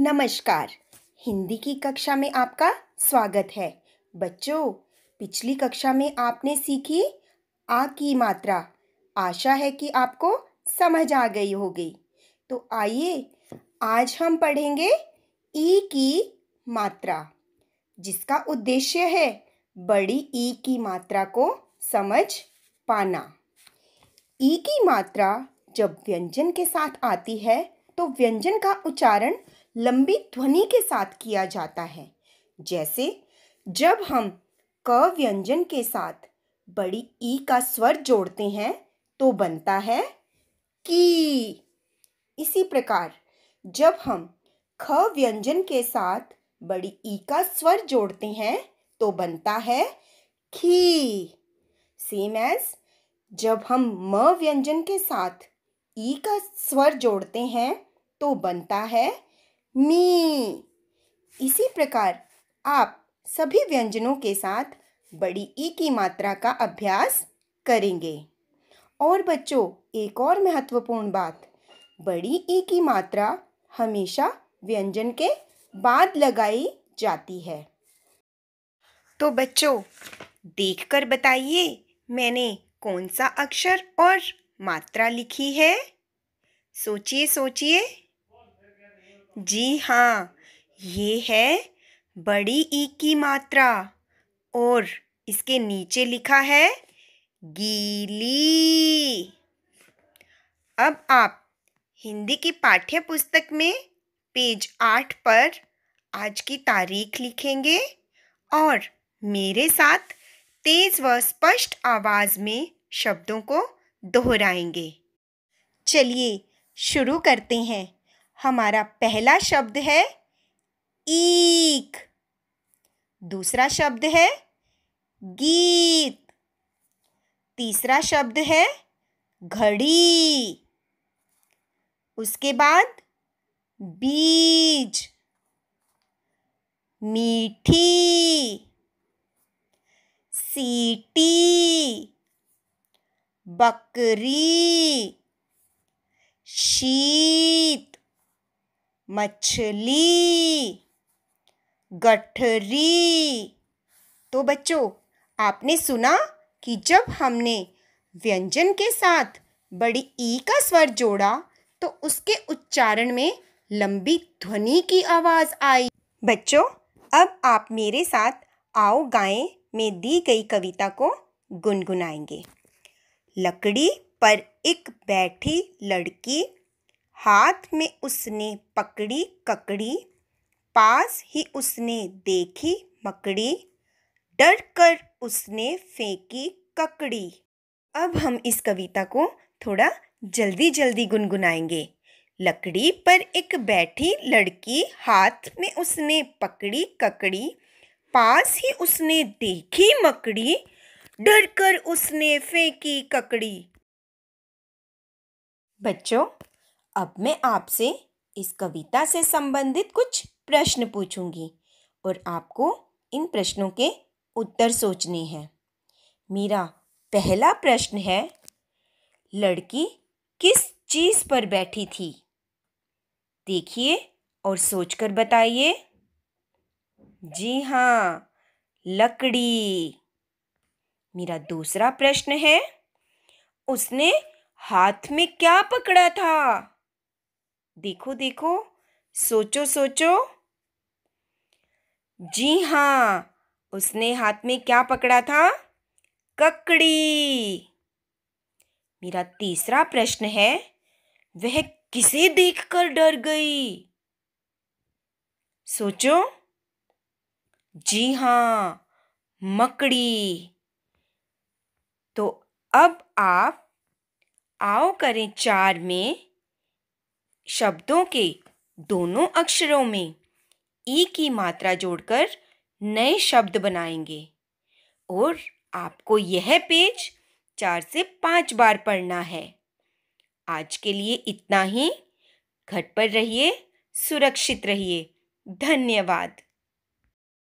नमस्कार हिंदी की कक्षा में आपका स्वागत है बच्चों पिछली कक्षा में आपने सीखी आ की मात्रा आशा है कि आपको समझ आ गई होगी तो आइए आज हम पढ़ेंगे ई की मात्रा जिसका उद्देश्य है बड़ी ई की मात्रा को समझ पाना ई की मात्रा जब व्यंजन के साथ आती है तो व्यंजन का उच्चारण लंबी ध्वनि के साथ किया जाता है जैसे जब हम क व्यंजन के साथ बड़ी ई का स्वर जोड़ते हैं तो बनता है की इसी प्रकार जब हम ख व्यंजन के साथ बड़ी ई का स्वर जोड़ते हैं तो बनता है खी सेम एज जब हम म व्यंजन के साथ ई का स्वर जोड़ते हैं तो बनता है मी इसी प्रकार आप सभी व्यंजनों के साथ बड़ी ई की मात्रा का अभ्यास करेंगे और बच्चों एक और महत्वपूर्ण बात बड़ी ई की मात्रा हमेशा व्यंजन के बाद लगाई जाती है तो बच्चों देखकर बताइए मैंने कौन सा अक्षर और मात्रा लिखी है सोचिए सोचिए जी हाँ ये है बड़ी ई की मात्रा और इसके नीचे लिखा है गीली अब आप हिंदी की पाठ्य पुस्तक में पेज आठ पर आज की तारीख लिखेंगे और मेरे साथ तेज़ व स्पष्ट आवाज़ में शब्दों को दोहराएंगे चलिए शुरू करते हैं हमारा पहला शब्द है ईक दूसरा शब्द है गीत तीसरा शब्द है घड़ी उसके बाद बीज मीठी सीटी बकरी शीत मछली गठरी तो बच्चों आपने सुना कि जब हमने व्यंजन के साथ बड़ी ई का स्वर जोड़ा तो उसके उच्चारण में लंबी ध्वनि की आवाज़ आई बच्चों अब आप मेरे साथ आओ गाएं में दी गई कविता को गुनगुनाएंगे लकड़ी पर एक बैठी लड़की हाथ में उसने पकड़ी ककड़ी पास ही उसने देखी मकड़ी डर कर उसने फेंकी ककड़ी अब हम इस कविता को थोड़ा जल्दी जल्दी गुनगुनाएंगे लकड़ी पर एक बैठी लड़की हाथ में उसने पकड़ी ककड़ी पास ही उसने देखी मकड़ी डर कर उसने फेंकी ककड़ी बच्चों अब मैं आपसे इस कविता से संबंधित कुछ प्रश्न पूछूंगी और आपको इन प्रश्नों के उत्तर सोचने हैं मेरा पहला प्रश्न है लड़की किस चीज़ पर बैठी थी देखिए और सोचकर बताइए जी हाँ लकड़ी मेरा दूसरा प्रश्न है उसने हाथ में क्या पकड़ा था देखो देखो सोचो सोचो जी हाँ उसने हाथ में क्या पकड़ा था ककड़ी मेरा तीसरा प्रश्न है वह किसे देखकर डर गई सोचो जी हाँ मकड़ी तो अब आप आओ करें चार में शब्दों के दोनों अक्षरों में ई की मात्रा जोड़कर नए शब्द बनाएंगे और आपको यह पेज चार से पाँच बार पढ़ना है आज के लिए इतना ही घर पर रहिए सुरक्षित रहिए धन्यवाद